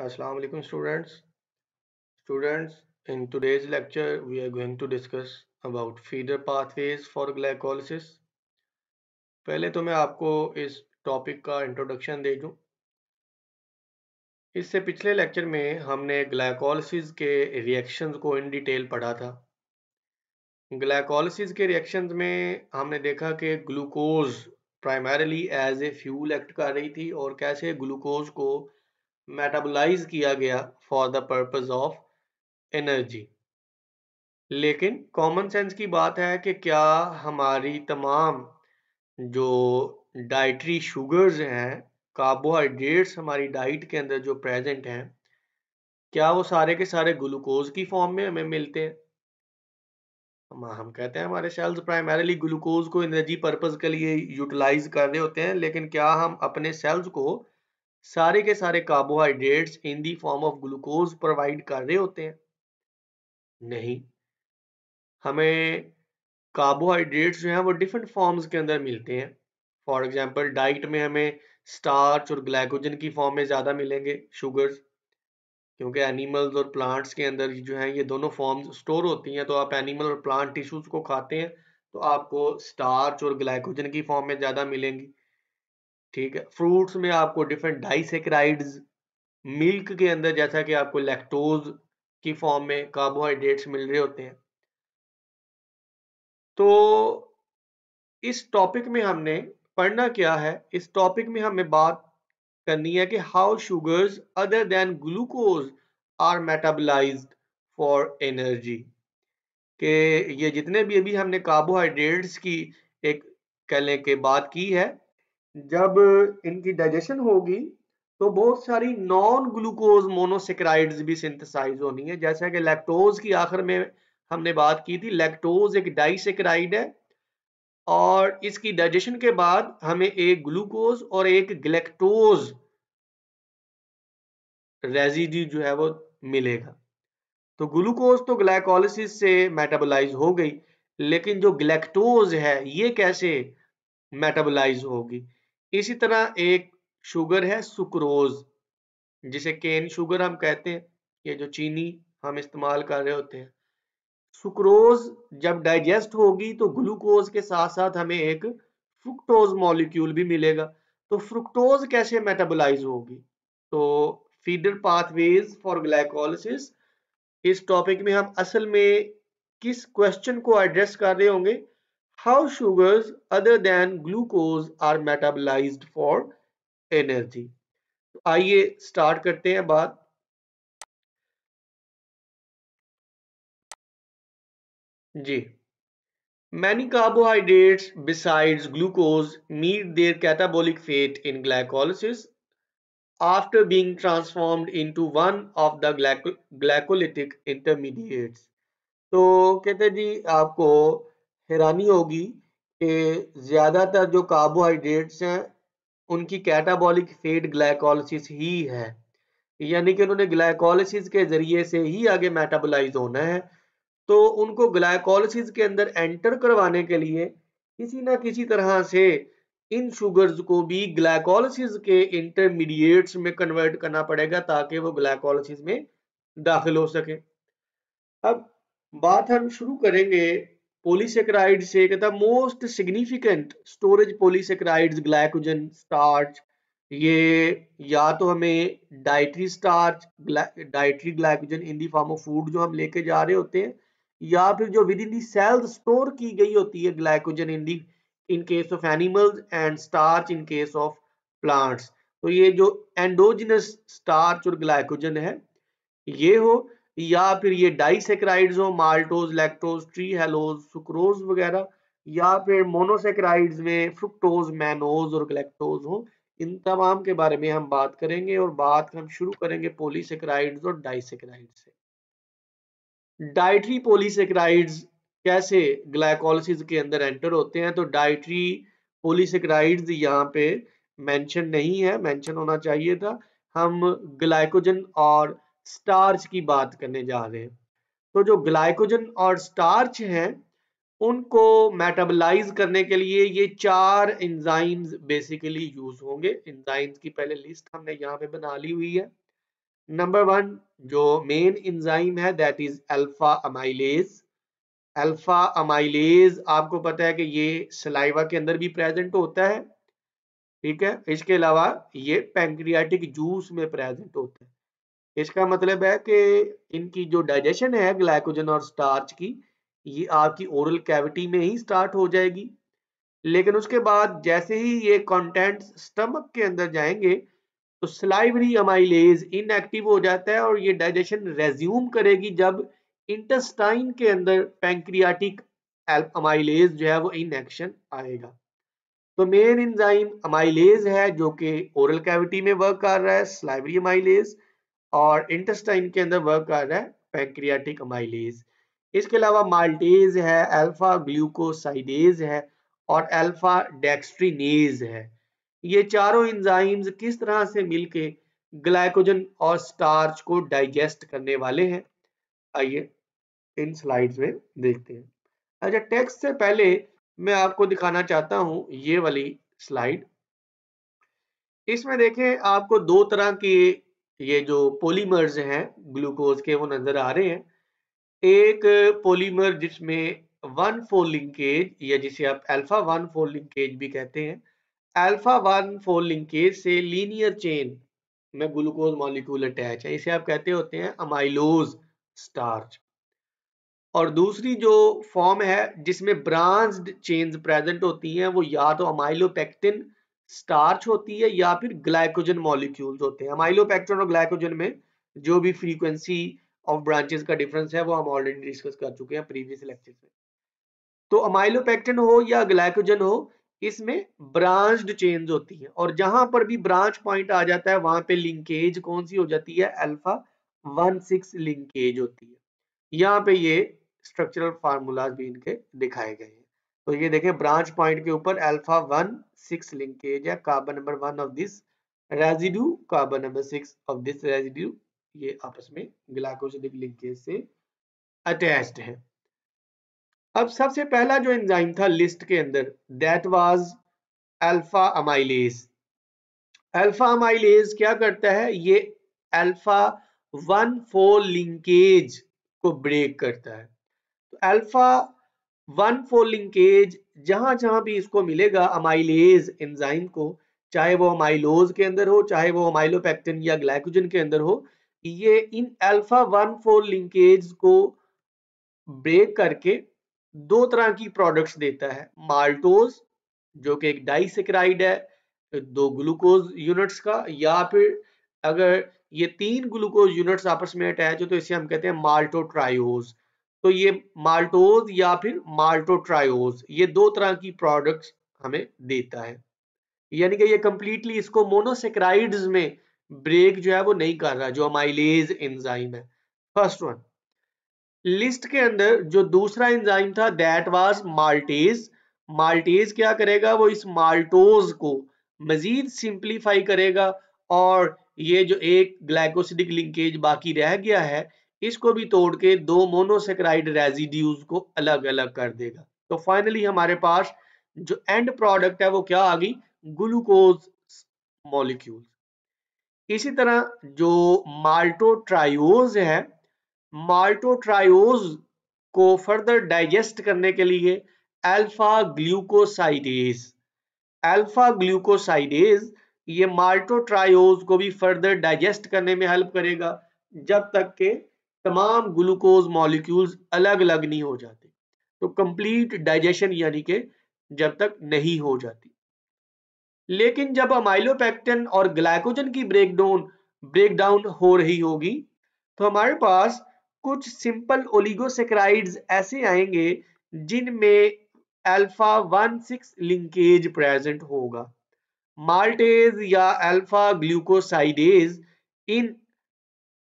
Assalamu alaikum students Students, in today's lecture we are going to discuss about feeder pathways for glycolysis. पहले तो मैं आपको इस topic का इंट्रोडक्शन दे दूं। इससे पिछले लेक्चर में हमने ग्लाइकोलिसिस के रिएक्शंस को इन डिटेल पढ़ा था ग्लाइकोलिसिस के रिएक्शंस में हमने देखा कि glucose primarily as a fuel act कर रही थी और कैसे ग्लूकोज को मेटाबोलाइज किया गया for the purpose of energy लेकिन कॉमन सेंस की बात है कि क्या हमारी तमाम जो डाइटरी शुगर्स हैं कार्बोहाइड्रेट्स हमारी डाइट के अंदर जो प्रेजेंट हैं क्या वो सारे के सारे ग्लूकोज की फॉर्म में हमें मिलते हैं हम कहते हैं हमारे सेल्स प्राइमरीली ग्लूकोज को एनर्जी पर्पज के लिए यूटिलाइज कर रहे होते हैं लेकिन क्या हम अपने सेल्स को सारे के सारे carbohydrates in the form of glucose provide कर रहे होते हैं नहीं हमें कार्बोहाइड्रेट्स जो हैं वो डिफरेंट फॉर्म्स के अंदर मिलते हैं फॉर एग्जांपल डाइट में हमें स्टार्च और ग्लाइकोजन की फॉर्म में ज़्यादा मिलेंगे शुगर्स क्योंकि एनिमल्स और प्लांट्स के अंदर जो है ये दोनों फॉर्म्स स्टोर होती हैं तो आप एनिमल और प्लांट टिश्यूज को खाते हैं तो आपको स्टार्च और ग्लाइकोजन की फॉर्म में ज़्यादा मिलेंगी ठीक है फ्रूट्स में आपको डिफरेंट डाइसेक्राइड्स मिल्क के अंदर जैसा कि आपको लैक्टोज की फॉर्म में कार्बोहाइड्रेट्स मिल रहे होते हैं तो इस टॉपिक में हमने पढ़ना क्या है इस टॉपिक में हमें बात करनी है कि how sugars other than glucose are metabolised for energy के ये जितने भी अभी हमने कार्बोहाइड्रेट्स की एक कहने के बात की है जब इनकी डाइजेशन होगी तो बहुत सारी नॉन ग्लूकोज मोनोसेक्राइड्स भी सिंथेसाइज होनी है जैसा कि लैक्टोज की आखिर में हमने बात की थी लैक्टोज एक डाइसेक्राइड है और इसकी डाइजेशन के बाद हमें एक ग्लूकोज और एक ग्लेक्टोज रेजिड्यू जो है वो मिलेगा तो ग्लूकोज तो ग्लाइकोलिसिस से मेटाबोलाइज हो गई लेकिन जो ग्लेक्टोज है ये कैसे मेटाबोलाइज होगी इसी तरह एक शुगर है सुक्रोज जिसे केन शुगर हम कहते हैं ये जो चीनी हम इस्तेमाल कर रहे होते हैं सुक्रोज जब डाइजेस्ट होगी तो ग्लूकोज के साथ साथ हमें एक फ्रुक्टोज मॉलिक्यूल भी मिलेगा तो फ्रुक्टोज कैसे मेटाबोलाइज होगी तो फीडर पाथवेज फॉर ग्लाइकोलिस इस टॉपिक में हम असल में किस क्वेश्चन को एड्रेस कर रहे होंगे how sugars other than glucose are metabolized for energy तो आइए स्टार्ट करते हैं बात जी Many carbohydrates besides glucose meet their catabolic fate in glycolysis after being transformed into one of the glycolytic intermediates. तो कहते जी आपको हैरानी होगी कि ज़्यादातर जो कार्बोहाइड्रेट्स हैं उनकी कैटाबॉलिक फेड ग्लाइकोलिस ही है यानी कि उन्होंने ग्लाइकोलिसिस के ज़रिए से ही आगे मेटाबोलाइज होना है तो उनको ग्लाइकोलिस के अंदर एंटर करवाने के लिए किसी ना किसी तरह से इन शुगर्स को भी ग्लाइकोलिसिस के इंटरमीडिएट्स में कन्वर्ट करना पड़ेगा ताकि वो ग्लाइकोलिसिस में दाखिल हो सके अब बात हम शुरू करेंगे polysaccharides से कहता most significant storage polysaccharides glycogen starch ये या तो हमें dietary starch dietary glycogen in the form of food जो हम लेके जा रहे होते हैं या फिर जो within the cell store की गई होती है glycogen in the in case of animals and starch in case of plants तो ये जो एंडोजिनस स्टार्च और ग्लाइकोजन है ये हो या फिर ये डाइसेक्राइड्स हो maltose lactose trehalose sucrose वगैरह या फिर मोनोसेक्राइड्स में फ्रुक्टोज मैनोज और गलेक्टोज हो इन तमाम के बारे में हम बात करेंगे और बात हम शुरू करेंगे पोलीसेक्राइड्स और डाइसेक्राइड से डाइट्री पोलीसेक्राइड्स कैसे ग्लाइकोलिस के अंदर एंटर होते हैं तो डाइटरी पोलीसेक्राइड्स यहाँ पे मेंशन नहीं है मेंशन होना चाहिए था हम ग्लाइकोजन और स्टार्च की बात करने जा रहे हैं तो जो ग्लाइकोजन और स्टार्च हैं उनको मेटाबलाइज करने के लिए ये चार इंजाइम्स बेसिकली यूज होंगे इंजाइम्स की पहले लिस्ट हमने यहाँ पे बना ली हुई है नंबर वन जो मेन इंजाइम है that is alpha amylase alpha amylase आपको पता है कि ये सलाइवा के अंदर भी प्रेजेंट होता है ठीक है इसके अलावा ये पैंक्रियाटिक जूस में प्रेजेंट होता है इसका मतलब है कि इनकी जो डाइजेशन है ग्लाइकोजन और स्टार्च की ये आपकी ओरल कैविटी में ही स्टार्ट हो जाएगी लेकिन उसके बाद जैसे ही ये कंटेंट स्टमक के अंदर जाएंगे तो स्लाइवरी अमाइलेज इनएक्टिव हो जाता है और ये डाइजेशन रेज्यूम करेगी जब इंटेस्टाइन के अंदर पैंक्रियाटिक अमाइलेज जो है वो इन एक्शन आएगा तो मेन इंजाइम अमाइलेज है जो कि ओरल कैविटी में वर्क कर रहा है स्लाइवरी अमाइलेज और इंटेस्टाइन के अंदर वर्क कर रहा है पैंक्रियाटिक अमाइलेज इसके अलावा माल्टेज है अल्फा ग्लूकोसाइडेज है और अल्फा डेक्सट्रीनेज है ये चारों इंजाइम्स किस तरह से मिलके ग्लाइकोजन और स्टार्च को डाइजेस्ट करने वाले हैं आइए इन स्लाइड्स में देखते हैं अच्छा टेक्स्ट से पहले मैं आपको दिखाना चाहता हूं ये वाली स्लाइड इसमें देखें आपको दो तरह के ये जो पॉलीमर्स हैं ग्लूकोज के वो नजर आ रहे हैं एक पॉलीमर जिसमें वन फोर लिंकेज या जिसे आप अल्फा वन फोर लिंकेज भी कहते हैं अल्फा वन फोर लिंकेज से लीनियर चेन में ग्लूकोज मॉलिक्यूल अटैच है इसे आप कहते होते हैं अमाइलोज स्टार्च और दूसरी जो फॉर्म है जिसमें ब्रांच चेन्स प्रेजेंट होती हैं वो या तो अमाइलोपेक्टिन स्टार्च होती है या फिर ग्लाइकोजन मॉलिक्यूल होते हैं माइलोपेक्ट्रन और ग्लाइकोजन में जो भी फ्रीक्वेंसी ऑफ ब्रांचेस का डिफरेंस है वो हम ऑलरेडी डिस्कस कर चुके हैं प्रीवियस लेक्चर में तो अमाइलोपेक्टिन हो या ग्लाइकोजन हो इसमें ब्रांच्ड चेन्स होती हैं और जहां पर भी ब्रांच पॉइंट आ जाता है वहां पे लिंकेज कौन सी हो जाती है अल्फा वन सिक्स लिंकेज होती है यहाँ पे ये स्ट्रक्चरल फार्मूलाज भी इनके दिखाए गए हैं तो ये देखे ब्रांच पॉइंट के ऊपर अल्फा वन सिक्स लिंकेज है carbon number one of this residue carbon number six of this residue ये आपस में ग्लाकोसिडिक लिंकेज से अटैच्ड है अब सबसे पहला जो एंजाइम था लिस्ट के अंदर that was alpha amylase alpha amylase क्या करता है ये अल्फा वन फोर लिंकेज को ब्रेक करता है तो अल्फा वन फोर लिंकेज जहां जहां भी इसको मिलेगा अमाइलेज एंजाइम को चाहे वो अमाइलोज के अंदर हो चाहे वो अमाइलोपेक्टिन या ग्लाइकोजन के अंदर हो ये इन अल्फा वन फोर लिंकेज को ब्रेक करके दो तरह की प्रोडक्ट्स देता है माल्टोज जो कि एक डाइसेक्राइड है दो ग्लूकोज यूनिट्स का या फिर अगर ये तीन ग्लूकोज यूनिट्स आपस में अटैच हो तो इसे हम कहते हैं माल्टोट्रायोज तो ये माल्टोज या फिर माल्टोट्रायोज ये दो तरह की प्रोडक्ट्स हमें देता है यानी कि ये कंप्लीटली इसको मोनोसेक्राइड्स में ब्रेक जो है वो नहीं कर रहा जो अमाइलेज एंजाइम है फर्स्ट वन लिस्ट के अंदर जो दूसरा एंजाइम था दैट वाज माल्टेज माल्टेज क्या करेगा वो इस माल्टोज को मजीद सिंप्लीफाई करेगा और ये जो एक ग्लाइकोसिडिक लिंकेज बाकी रह गया है इसको भी तोड़ के दो मोनोसेक्राइड रेजिड्यूज को अलग अलग कर देगा तो फाइनली हमारे पास जो एंड प्रोडक्ट है वो क्या आ गई ग्लूकोज मॉलिक्यूल इसी तरह जो माल्टोट्रायोज है माल्टोट्रायोज को फर्दर डाइजेस्ट करने के लिए अल्फा ग्लूकोसाइडेज अल्फा ग्लूकोसाइडेज ये माल्टोट्रायोज को भी फर्दर डाइजेस्ट करने में हेल्प करेगा जब तक के तमाम ग्लूकोज मॉलिक्यूल्स अलग अलग नहीं हो जाते तो कंप्लीट डाइजेशन यानी के जब तक नहीं हो जाती लेकिन जब अमाइलोपैक्टन और ग्लाइकोजन की ब्रेकडाउन ब्रेकडाउन हो रही होगी तो हमारे पास कुछ सिंपल ओलिगोसेक्राइड्स ऐसे आएंगे जिनमें alpha one six linkage present होगा माल्टेज या अल्फा ग्लूकोसाइडेज इन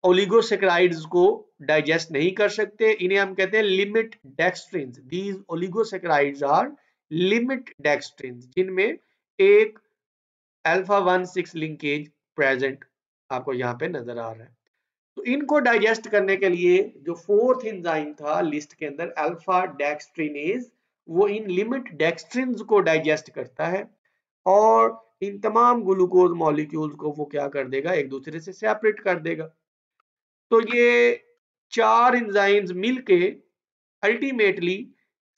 ओलिगोसेक्राइड्स को डाइजेस्ट नहीं कर सकते इन्हें हम कहते हैं limit dextrin these oligosaccharides are limit dextrin जिनमें एक alpha one six linkage present आपको यहां पे नजर आ रहा है तो इनको डाइजेस्ट करने के लिए जो फोर्थ इंजाइम था लिस्ट के अंदर अल्फा डेक्सट्रिनेज वो इन लिमिट डेक्सट्रिन को डाइजेस्ट करता है और इन तमाम ग्लूकोज मॉलिक्यूल्स को वो क्या कर देगा एक दूसरे से सेपरेट कर देगा तो ये चार इंजाइम्स मिलके अल्टीमेटली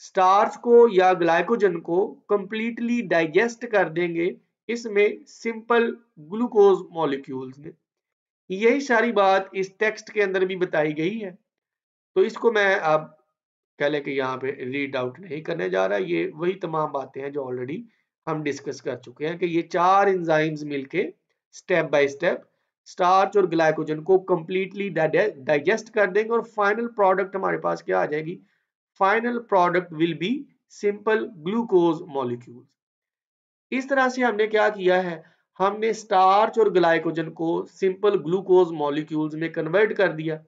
स्टार्च को या ग्लाइकोजन को कंप्लीटली डाइजेस्ट कर देंगे इसमें सिंपल ग्लूकोज मॉलिक्यूल्स में यही सारी बात इस टेक्स्ट के अंदर भी बताई गई है तो इसको मैं अब कह लें कि यहाँ पे रीड आउट नहीं करने जा रहा ये वही तमाम बातें हैं जो ऑलरेडी हम डिस्कस कर चुके हैं कि ये चार इंजाइम्स मिलके स्टेप बाय स्टेप स्टार्च और ग्लाइकोजन को कंप्लीटली डाइजेस्ट कर देंगे और फाइनल प्रोडक्ट हमारे पास क्या आ जाएगी final product will be simple glucose molecule इस तरह से हमने क्या किया है हमने स्टार्च और ग्लाइकोजन को सिंपल ग्लूकोज मॉलिक्यूल्स में कन्वर्ट कर दिया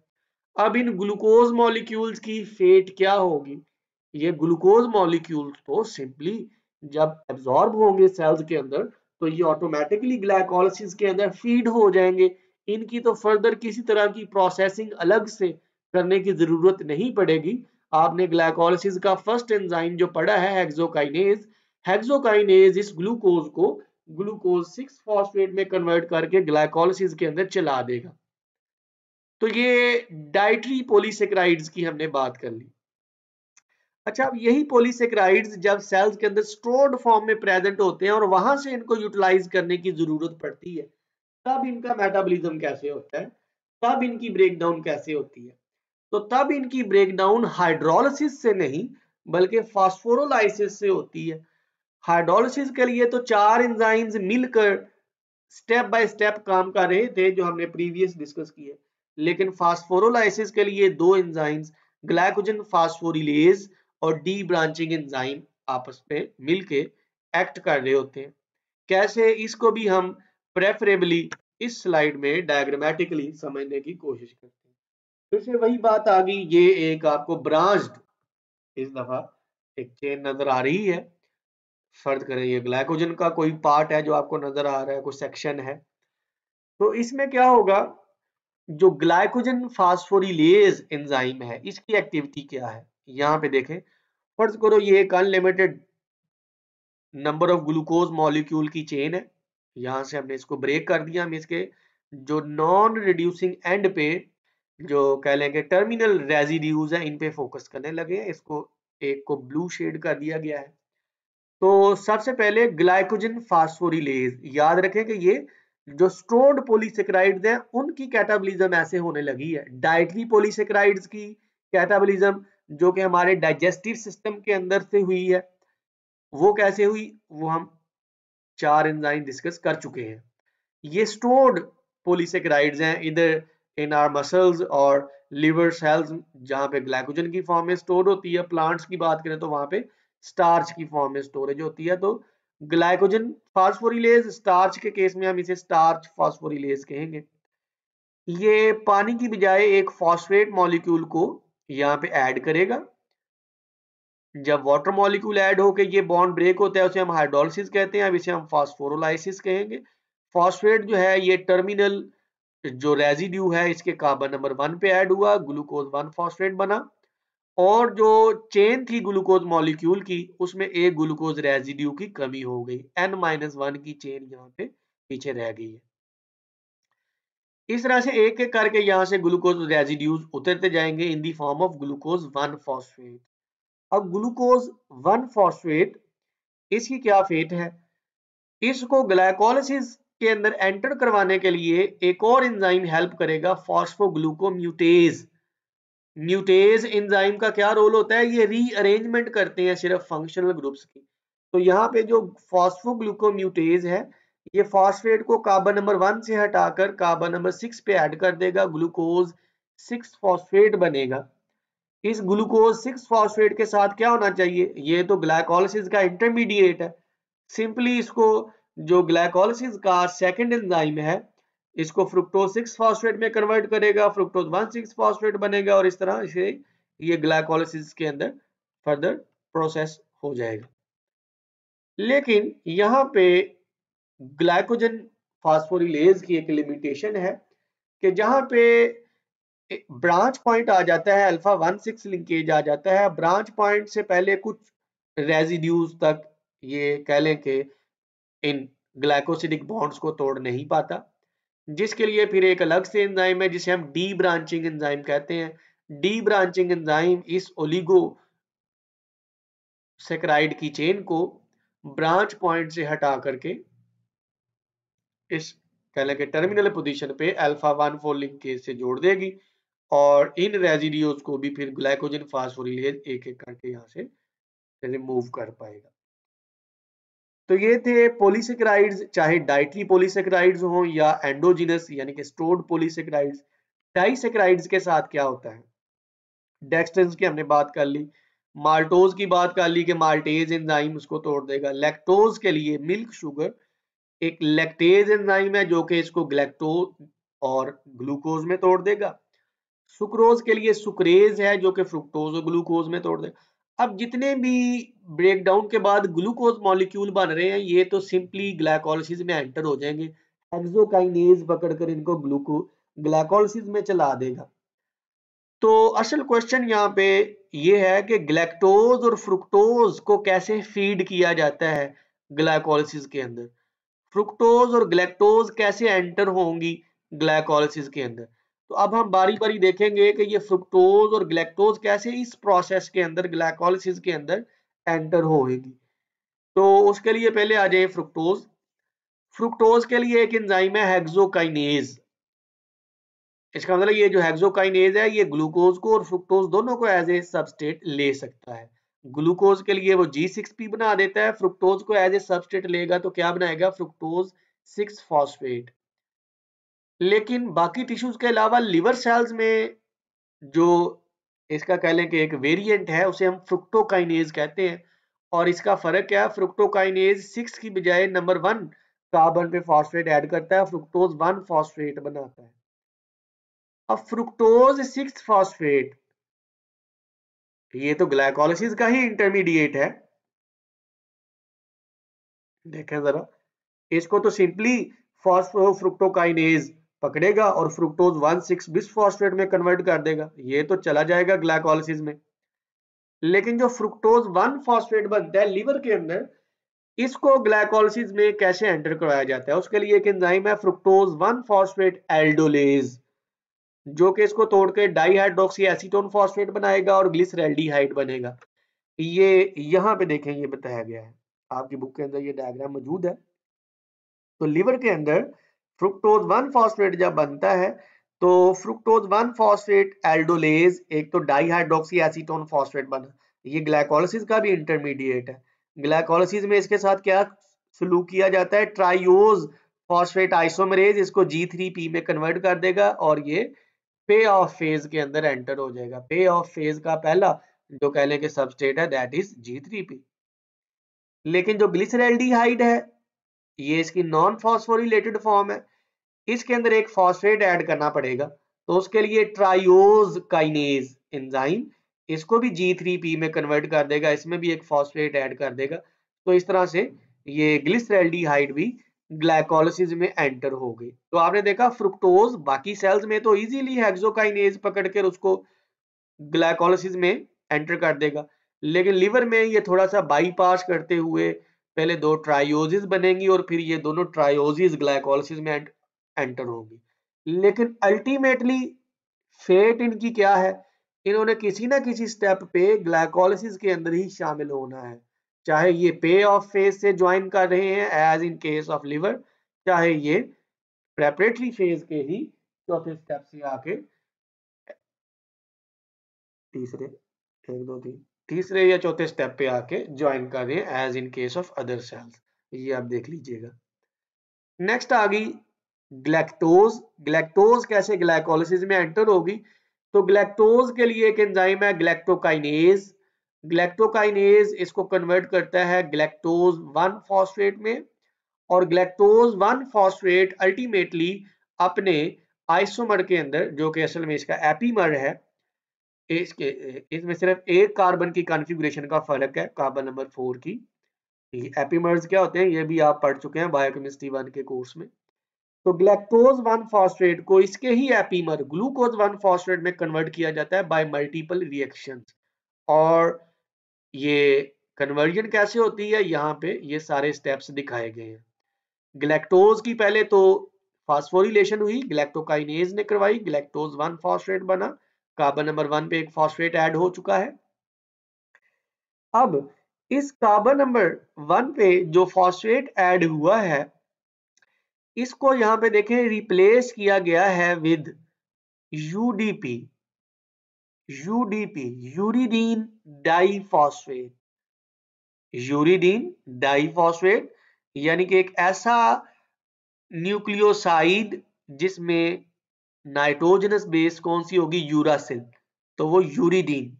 अब इन ग्लूकोज मॉलिक्यूल्स की फेट क्या होगी ये ग्लूकोज मॉलिक्यूल्स तो सिंपली जब एब्जॉर्ब होंगे सेल्स के अंदर तो ये ऑटोमेटिकली ग्लाइकोलिसिस के अंदर फीड हो जाएंगे इनकी तो फर्दर किसी तरह की प्रोसेसिंग अलग से करने की जरूरत नहीं पड़ेगी आपने ग्लाइकोलिसिस का फर्स्ट एंजाइम जो पढ़ा है हेक्सोकाइनेज हेक्सोकाइनेज इस ग्लूकोज को ग्लूकोज सिक्स फॉस्फेट में कन्वर्ट करके ग्लाइकोलिसिस के अंदर चला देगा तो ये डाइट्री पोलिसेक्राइड्स की हमने बात कर ली अच्छा अब यही पोलिसक्राइड्स जब सेल्स के अंदर स्टोर्ड फॉर्म में प्रेजेंट होते हैं और वहां से इनको यूटिलाइज करने की जरूरत पड़ती है तब इनका मेटाबॉलिज्म कैसे होता है तब इनकी ब्रेकडाउन कैसे होती है तो तब इनकी ब्रेकडाउन हाइड्रोलिसिस से नहीं बल्कि फास्फोरोलाइसिस से होती है हाइड्रोलिसिस के लिए तो चार एंजाइम्स मिलकर स्टेप बाय स्टेप काम कर रहे थे जो हमने प्रीवियस डिस्कस किए लेकिन फास्फोरोलाइसिस के लिए दो एंजाइम्स ग्लाइकोजन फास्फोरिलेज और डी ब्रांचिंग एंजाइम आपस में मिलके एक्ट कर रहे होते हैं कैसे इसको भी हम प्रेफरेबली इस स्लाइड में डायग्रामेटिकली समझने की कोशिश करते हैं फिर से वही बात आ गई ये एक आपको ब्रांच इस दफा एक चेन नजर आ रही है फर्द करें ये ग्लाइकोजन का कोई पार्ट है जो आपको नजर आ रहा है कोई सेक्शन है तो इसमें क्या होगा जो ग्लाइकोजन फास्फोरिलेज एंजाइम है इसकी एक्टिविटी क्या है यहां पे देखें फर्ज करो ये एक unlimited number of glucose molecule की चेन है यहां से हमने इसको ब्रेक कर दिया हम इसके जो नॉन रिड्यूसिंग एंड पे जो कह लेंगे टर्मिनल रेजिड्यूज है इन पे फोकस करने लगे हैं इसको एक को ब्लू शेड कर दिया गया है तो सबसे पहले ग्लाइकोजन फास्फोरिलेज याद रखें कि ये जो स्टोर्ड पोलिसेक्राइड्स हैं उनकी कैटाबॉलिज्म ऐसे होने लगी है डाइटरी पोलिसेक्राइड्स की कैटाबॉलिज्म जो कि हमारे डाइजेस्टिव सिस्टम के अंदर से हुई है वो कैसे हुई वो हम चार एंजाइम डिस्कस कर चुके हैं ये स्टोर्ड पोलिसक्राइड हैं इधर इन आर मसल्स और लिवर सेल्स जहाँ पे ग्लाइकोजन की फॉर्म में स्टोर होती है प्लांट्स की बात करें तो वहां पे स्टार्च की फॉर्म में स्टोरेज होती है तो ग्लाइकोजन फॉस्फोरिलेज स्टार्च के केस में हम इसे स्टार्च फॉस्फोरिलेज कहेंगे ये पानी की बजाय एक फॉस्फेट मॉलिक्यूल को यहाँ पे ऐड करेगा जब वाटर मॉलिक्यूल ऐड होकर ये बॉन्ड ब्रेक होता है उसे हम हाइड्रोलिसिस कहते हैं अब इसे हम फॉस्फोरोलाइसिस कहेंगे फॉस्फेट जो है ये टर्मिनल जो रेजिड्यू है इसके कार्बन नंबर वन पे ऐड हुआ ग्लूकोज वन फॉस्फेट बना और जो चेन थी ग्लूकोज मॉलिक्यूल की उसमें एक ग्लूकोज रेजिड्यू की कमी हो गई एन माइनस वन की चेन यहाँ पे पीछे रह गई है इस तरह से एक एक करके यहाँ से ग्लूकोज रेजिड्यूज उतरते जाएंगे in the form of glucose one phosphate अब ग्लूकोज वन फॉस्फेट इसकी क्या फेट है इसको ग्लाइकोलिसिस के अंदर एंटर करवाने के लिए एक और इंजाइम हेल्प करेगा फॉस्फोग्लूको म्यूटेज म्यूटेज इंजाइम का क्या रोल होता है ये रीअरेंजमेंट करते हैं सिर्फ फंक्शनल ग्रुप्स की तो यहाँ पे जो फॉस्फोग्लूको म्यूटेज है ये फॉस्फेट को कार्बन नंबर वन से हटाकर कार्बन नंबर सिक्स पे ऐड कर देगा ग्लूकोज सिक्स फॉस्फेट बनेगा इस ग्लूकोज सिक्स फॉस्फेट के साथ क्या होना चाहिए ये तो ग्लाइकोलिस का इंटरमीडिएट है सिंपली इसको जो ग्लाइकोलिस का सेकेंड एंजाइम है इसको फ्रुक्टोज सिक्स फॉस्फेट में कन्वर्ट करेगा फ्रुक्टोज वन सिक्स फॉस्फेट बनेगा और इस तरह से ये ग्लाइकोलिस के अंदर फर्दर प्रोसेस हो जाएगा लेकिन यहाँ पे ग्लाइकोजन फास्फोरिलेज की एक लिमिटेशन है कि जहां पे ब्रांच पॉइंट आ जाता है अल्फा वन सिक्स लिंकेज आ जाता है ब्रांच पॉइंट से पहले कुछ रेजिड्यूज तक ये कह लें कि इन ग्लाइकोसिडिक बॉन्ड्स को तोड़ नहीं पाता जिसके लिए फिर एक अलग से एंजाइम है जिसे हम डी ब्रांचिंग एंजाइम कहते हैं डी ब्रांचिंग एंजाइम इस ओलिगो सेक्राइड की चेन को ब्रांच पॉइंट से हटा करके इस कह लें टर्मिनल पोजीशन पे अल्फा वन फोलिक के से जोड़ देगी और इन रेजिडियोज को भी फिर ग्लाइकोजन फास्फोरिलेज एक एक करके यहाँ से रिमूव कर पाएगा तो ये थे पोलिसेक्राइड्स चाहे डाइटरी पोलिसेक्राइड्स हो या एंडोजिनस यानी कि स्टोर्ड पोलिसेक्राइड्स डाइसेक्राइड्स के साथ क्या होता है डेक्सटेंस की हमने बात कर ली माल्टोज की बात कर ली कि माल्टेज एंजाइम उसको तोड़ देगा लैक्टोज के लिए मिल्क शुगर एक लैक्टेज एंजाइम है जो कि इसको ग्लैक्टोज और ग्लूकोज में तोड़ देगा सुक्रोज के लिए सुक्रेज है जो कि फ्रुक्टोज और ग्लूकोज में तोड़ देगा अब जितने भी ब्रेकडाउन के बाद ग्लूकोज मॉलिक्यूल बन रहे हैं ये तो सिंपली ग्लाइकोलिसिस में एंटर हो जाएंगे एक्सोकाइनेज पकड़कर इनको ग्लूको ग्लाइकोलिसिस में चला देगा तो असल क्वेश्चन यहाँ पे ये है कि ग्लैक्टोज और फ्रुक्टोज को कैसे फीड किया जाता है ग्लाइकोलिसिस के अंदर फ्रुक्टोज और ग्लैक्टोज कैसे एंटर होंगी ग्लाइकोलिसिस के अंदर तो अब हम बारी बारी देखेंगे कि ये फ्रुक्टोज और ग्लैक्टोज कैसे इस प्रोसेस के अंदर ग्लाइकोलिसिस के अंदर एंटर होगी तो उसके लिए पहले आ जाए फ्रुक्टोज फ्रुक्टोज के लिए एक इंजाइम है हेक्सोकाइनेज इसका मतलब ये जो हेक्सोकाइनेज है ये ग्लूकोज को और फ्रुक्टोज दोनों को एज ए सबस्टेट ले सकता है ग्लूकोज के लिए वो जी सिक्स पी बना देता है फ्रुक्टोज को एज ए सबस्टेट लेगा तो क्या बनाएगा फ्रुक्टोज सिक्स फॉस्फेट लेकिन बाकी टिश्यूज के अलावा लिवर सेल्स में जो इसका कह लें कि एक वेरिएंट है उसे हम फ्रुक्टोकाइनेज कहते हैं और इसका फर्क क्या है फ्रुक्टोकाइनेज सिक्स की बजाय नंबर वन कार्बन पे फॉस्फेट ऐड करता है फ्रुक्टोज वन फॉस्फेट बनाता है अब फ्रुक्टोज सिक्स फॉस्फेट ये तो ग्लाइकोलिसिस का ही इंटरमीडिएट है देखें जरा इसको तो सिंपली फॉस्फोफ्रुक्टोकाइनेज पकड़ेगा और फ्रुक्टोज वन सिक्स बिसफॉस्फेट में कन्वर्ट कर देगा ये तो चला जाएगा ग्लाइकोलिसिस में लेकिन जो फ्रुक्टोज वन फॉस्फेट बनता है लीवर के अंदर इसको ग्लाइकोलिसिस में कैसे एंटर करवाया जाता है उसके लिए एक एंजाइम है फ्रुक्टोज वन फॉस्फेट एल्डोलेज जो कि इसको तोड़ के डाईहाइड्रोक्सी एसिटोन फॉस्फेट बनाएगा और ग्लिसरल बनेगा ये यहाँ पे देखें ये बताया गया है आपकी बुक के अंदर ये डायग्राम मौजूद है तो लिवर के अंदर फ्रुक्टोज वन फॉस्फेट जब बनता है तो फ्रुक्टोज वन फॉस्फेट एल्डोलेज एक तो डाईहाइड्रोक्सी एसिटोन फॉस्फेट बना ये ग्लाइकोलोसिस का भी इंटरमीडिएट है ग्लाइकोलोसिस में इसके साथ क्या सलूक किया जाता है ट्राइज फॉस्फेट आइसोमरेज इसको जी में कन्वर्ट कर देगा और ये पे ऑफ फेज के अंदर एंटर हो जाएगा पे ऑफ फेज का पहला जो कह लें कि सबस्टेट है that is G three P लेकिन जो हाइड है ये इसकी नॉन फॉस्फोरिलेटेड फॉर्म है इसके अंदर एक फॉस्फेट ऐड करना पड़ेगा तो उसके लिए ट्राइज काइनेज एंजाइम इसको भी जी थ्री पी में कन्वर्ट कर देगा इसमें भी एक फॉस्फेट ऐड कर देगा तो इस तरह से ये ग्लिसरल्डिहाइड भी ग्लाइकोलोसिस में एंटर हो गई तो आपने देखा फ्रुक्टोज बाकी सेल्स में तो इजीली हेक्सोकाइनेज पकड़ कर उसको ग्लाइकोलोसिस में एंटर कर देगा लेकिन लीवर में ये थोड़ा सा बाईपास करते हुए पहले दो ट्रायोजिस बनेंगी और फिर ये दोनों ट्रायोजिस ग्लाइकोलोसिस में एंटर होगी लेकिन अल्टीमेटली फेट इनकी क्या है इन्होंने किसी ना किसी स्टेप पे ग्लाइकोलोसिस के अंदर ही शामिल होना है चाहे ये पे ऑफ फेज से ज्वाइन कर रहे हैं as in case of liver चाहे ये प्रेपरेटरी फेज के ही चौथे स्टेप से आके तीसरे एक दो तीन तीसरे या चौथे स्टेप पे आके ज्वाइन कर रहे हैं as in case of other cells ये आप देख लीजिएगा नेक्स्ट आ गई ग्लैक्टोज ग्लैक्टोज कैसे ग्लाइकोलिस में एंटर होगी तो ग्लैक्टोज के लिए एक एंजाइम है ग्लैक्टोकाइनेज ग्लेक्टोकाइनेज इसको कन्वर्ट करता है ग्लेक्टोज वन फॉस्फेट में और ग्लेक्टोज वन फॉस्फेट अल्टीमेटली अपने आइसोमर के अंदर जो कि असल में इसका एपीमर है इसके इसमें सिर्फ एक कार्बन की कॉन्फ़िगरेशन का फर्क है कार्बन नंबर फोर की एपीमर्स क्या होते हैं ये भी आप पढ़ चुके हैं बायोकेमिस्ट्री वन के कोर्स में तो ग्लेक्टोज वन फॉस्ट्रेट को इसके ही एपीमर ग्लूकोज वन फॉस्ट्रेट में कन्वर्ट किया जाता है बाय मल्टीपल रिएक्शंस और ये कन्वर्जन कैसे होती है यहाँ पे ये सारे स्टेप्स दिखाए गए हैं ग्लैक्टोज की पहले तो फास्फोरिलेशन हुई ग्लैक्टोकाइनेज ने करवाई ग्लैक्टोज वन फॉस्ट्रेट बना कार्बन नंबर वन पे एक फॉस्ट्रेट ऐड हो चुका है अब इस कार्बन नंबर वन पे जो फॉस्ट्रेट ऐड हुआ है इसको यहां पे देखें रिप्लेस किया गया है with UDP UDP, uridine diphosphate, uridine diphosphate, यानी कि एक ऐसा न्यूक्लियोसाइड जिसमें नाइट्रोजनस बेस कौन सी होगी यूरासिल तो वो यूरिडीन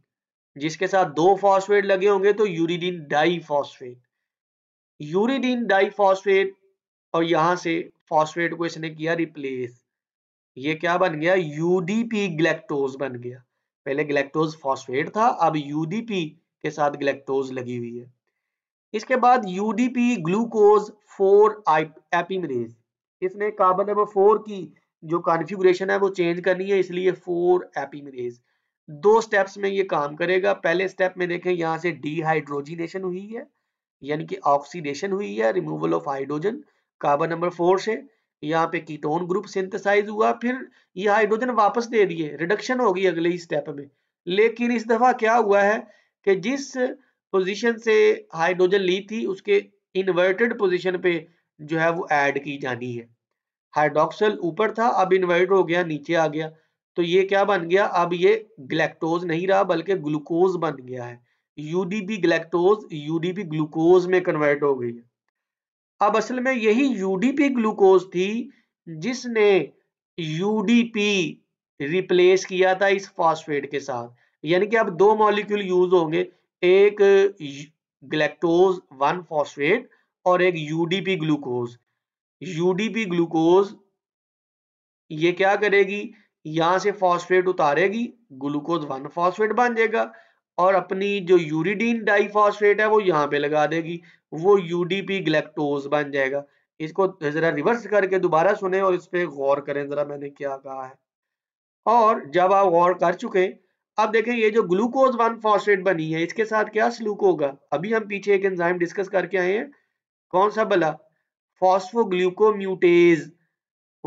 जिसके साथ दो फॉस्फेट लगे होंगे तो यूरिडीन डाइफॉस्फेट यूरिडीन डाइफॉस्फेट और यहां से फॉस्फेट को इसने किया रिप्लेस ये क्या बन गया यूडीपी ग्लेक्टोज बन गया पहले गलेक्टोज फॉस्फेट था अब यूडीपी के साथ गलेक्टोज लगी हुई है इसके बाद यूडीपी ग्लूकोज फोर एपीमरेज इसने कार्बन नंबर फोर की जो कॉन्फ़िगरेशन है वो चेंज करनी है इसलिए फोर एपीमरेज दो स्टेप्स में ये काम करेगा पहले स्टेप में देखें यहाँ से डिहाइड्रोजिनेशन हुई है यानी कि ऑक्सीडेशन हुई है removal of hydrogen carbon number four से यहाँ पे कीटोन ग्रुप सिंथेसाइज हुआ फिर ये हाइड्रोजन वापस दे दिए रिडक्शन हो गई अगले स्टेप में लेकिन इस दफा क्या हुआ है कि जिस पोजीशन से हाइड्रोजन ली थी उसके इन्वर्टेड पोजीशन पे जो है वो ऐड की जानी है हाइड्रोक्सल ऊपर था अब इन्वर्ट हो गया नीचे आ गया तो ये क्या बन गया अब ये ग्लैक्टोज नहीं रहा बल्कि ग्लूकोज बन गया है यूडीपी ग्लैक्टोज यूडीपी ग्लूकोज में कन्वर्ट हो गई है अब असल में यही यूडीपी ग्लूकोज थी जिसने यूडीपी रिप्लेस किया था इस फास्फेट के साथ यानी कि अब दो मॉलिक्यूल यूज होंगे एक ग्लेक्टोज वन फास्फेट और एक यूडीपी ग्लूकोज यूडीपी ग्लूकोज ये क्या करेगी यहां से फास्फेट उतारेगी ग्लूकोज वन फॉस्फेट बन जाएगा और अपनी जो यूरिडीन डाइफॉस्फेट है वो यहाँ पे लगा देगी वो यूडीपी ग्लेक्टोज बन जाएगा इसको जरा रिवर्स करके दोबारा सुने और इस पर गौर करें जरा मैंने क्या कहा है और जब आप गौर कर चुके अब देखें ये जो ग्लूकोज वन फॉस्फेट बनी है इसके साथ क्या स्लूक होगा अभी हम पीछे एक एंजाइम डिस्कस करके आए हैं कौन सा भला फॉस्फोग्लूकोम्यूटेज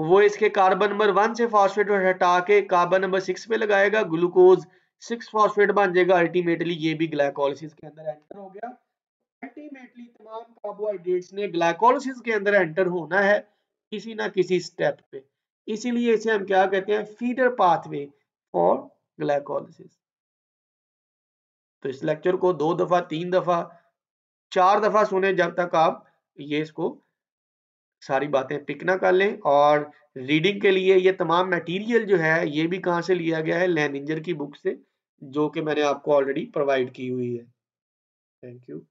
वो इसके कार्बन नंबर वन से फॉस्फेट हटा के कार्बन नंबर सिक्स पे लगाएगा ग्लूकोज सिक्स फॉस्फेट बन जाएगा अल्टीमेटली ये भी ग्लाइकोलिसिस के अंदर एंटर हो गया अल्टीमेटली तमाम कार्बोहाइड्रेट्स ने ग्लाइकोलिसिस के अंदर एंटर होना है किसी ना किसी स्टेप पे इसीलिए इसे हम क्या कहते हैं फीडर पाथवे फॉर ग्लाइकोलिसिस तो इस लेक्चर को दो दफा तीन दफा चार दफा सुने जब तक आप ये इसको सारी बातें पिक ना कर लें और रीडिंग के लिए ये तमाम मटेरियल जो है ये भी कहाँ से लिया गया है लैनिंजर की बुक से जो कि मैंने आपको ऑलरेडी प्रोवाइड की हुई है थैंक यू